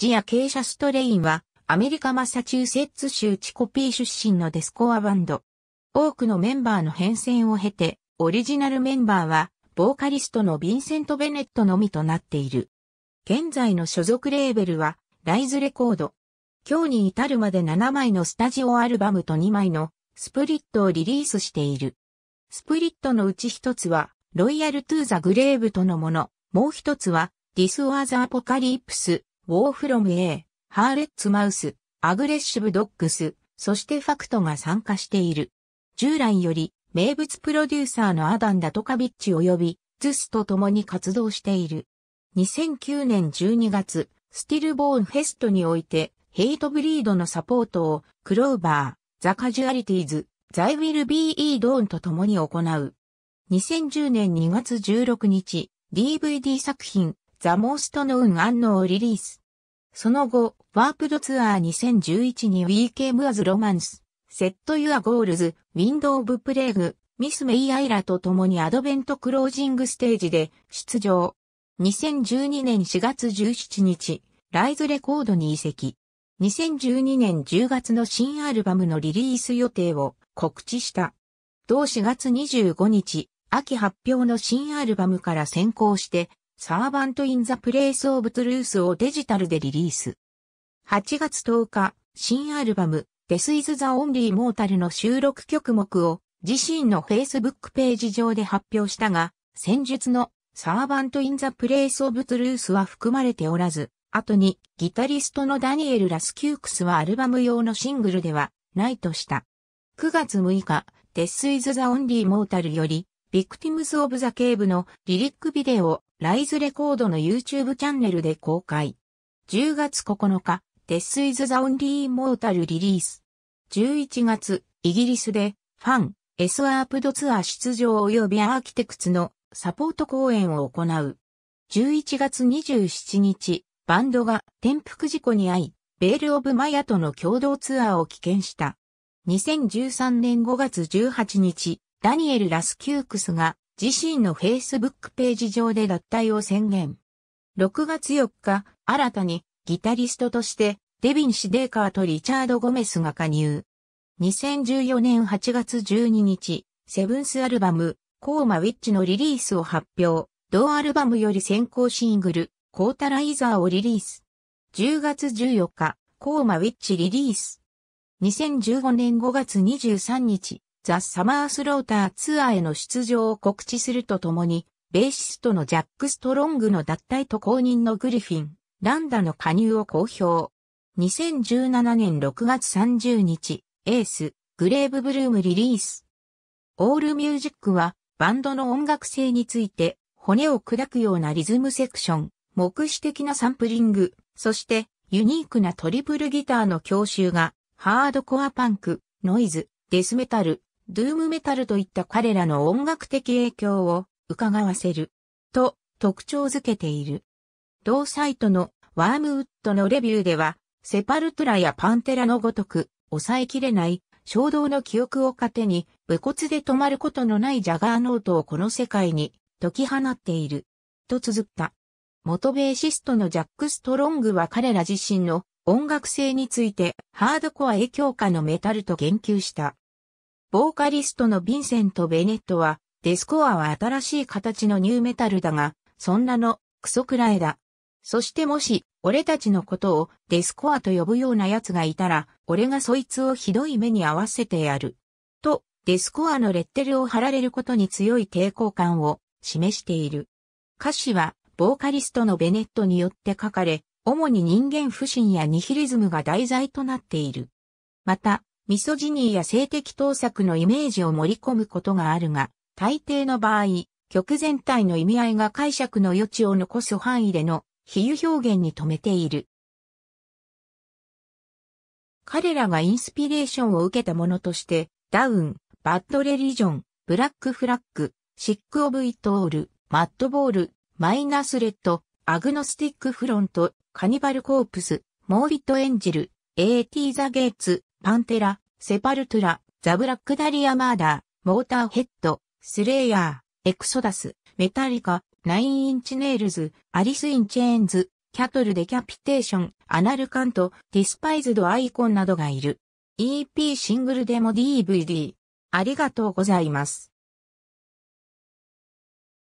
ジア・ケイシャ・ストレインは、アメリカマサチューセッツ州チコピー出身のデスコアバンド。多くのメンバーの変遷を経て、オリジナルメンバーは、ボーカリストのヴィンセント・ベネットのみとなっている。現在の所属レーベルは、ライズレコード。今日に至るまで7枚のスタジオアルバムと2枚のスプリットをリリースしている。スプリットのうち1つは、ロイヤル・トゥ・ザ・グレーブとのもの、もう1つは、ディス・オア・ザ・アポカリプス、ウォーフロム A、ハーレッツマウス、アグレッシブドッグス、そしてファクトが参加している。従来より名物プロデューサーのアダン・ダトカビッチ及びズスと共に活動している。2009年12月、スティルボーンフェストにおいてヘイトブリードのサポートをクローバー、ザ・カジュアリティーズ、ザイ・ウィル・ビー・イー・ドーンと共に行う。2010年2月16日、DVD 作品、ザ・モースト・ノウン・アンノをリリース。その後、ワープドツアー2011に We Came as Romance、Set Your Goals、Window of Plague、ミス・メイ・アイラと共にアドベントクロージングステージで出場。2012年4月17日、ライズレコードに移籍。2012年10月の新アルバムのリリース予定を告知した。同4月25日、秋発表の新アルバムから先行して、サーバント・イン・ザ・プレイス・オブ・トゥルースをデジタルでリリース。8月10日、新アルバム、デス・イズ・ザ・オンリー・モータルの収録曲目を自身の Facebook ページ上で発表したが、先述のサーバント・イン・ザ・プレイス・オブ・トゥルースは含まれておらず、後にギタリストのダニエル・ラスキュークスはアルバム用のシングルではないとした。9月6日、デス・イズ・ザ・オンリー・モータルよりビクティムズ・オブ・ザ・ケーブのリリックビデオライズレコードの YouTube チャンネルで公開。10月9日、デス・イズ・ザ・オンリー・モータルリリース。11月、イギリスでファン、エス・アープドツアー出場及びアーキテクツのサポート公演を行う。11月27日、バンドが転覆事故に遭い、ベール・オブ・マヤとの共同ツアーを棄権した。2013年5月18日、ダニエル・ラスキュークスが自身のフェイスブックページ上で脱退を宣言。6月4日、新たにギタリストとしてデビン・シデーカーとリチャード・ゴメスが加入。2014年8月12日、セブンスアルバム、コーマ・ウィッチのリリースを発表。同アルバムより先行シングル、コータライザーをリリース。10月14日、コーマ・ウィッチリリース。2015年5月23日、ザ・サマースローターツアーへの出場を告知するとともに、ベーシストのジャック・ストロングの脱退と公認のグリフィン、ランダの加入を公表。2017年6月30日、エース、グレーブブルームリリース。オールミュージックは、バンドの音楽性について、骨を砕くようなリズムセクション、目視的なサンプリング、そしてユニークなトリプルギターの強襲が、ハードコアパンク、ノイズ、デスメタル、ドゥームメタルといった彼らの音楽的影響を伺わせると特徴づけている。同サイトのワームウッドのレビューでは、セパルトラやパンテラのごとく抑えきれない衝動の記憶を糧に、武骨で止まることのないジャガーノートをこの世界に解き放っている。と綴った。元ベーシストのジャック・ストロングは彼ら自身の音楽性についてハードコア影響下のメタルと言及した。ボーカリストのヴィンセント・ベネットは、デスコアは新しい形のニューメタルだが、そんなの、クソくらいだ。そしてもし、俺たちのことをデスコアと呼ぶような奴がいたら、俺がそいつをひどい目に合わせてやる。と、デスコアのレッテルを貼られることに強い抵抗感を示している。歌詞は、ボーカリストのベネットによって書かれ、主に人間不信やニヒリズムが題材となっている。また、ミソジニーや性的盗作のイメージを盛り込むことがあるが、大抵の場合、曲全体の意味合いが解釈の余地を残す範囲での比喩表現に止めている。彼らがインスピレーションを受けたものとして、ダウン、バッドレリジョン、ブラックフラッグ、シックオブイトオール、マッドボール、マイナスレッド、アグノスティックフロント、カニバルコープス、モーリットエンジェル、エーティーザゲーツ、パンテラ、セパルトラ、ザ・ブラック・ダリア・マーダー、モーターヘッド、スレイヤー、エクソダス、メタリカ、ナイン・インチ・ネイルズ、アリス・イン・チェーンズ、キャトル・デキャピテーション、アナル・カント、ディスパイズド・アイコンなどがいる。EP シングルデモ DVD。ありがとうございます。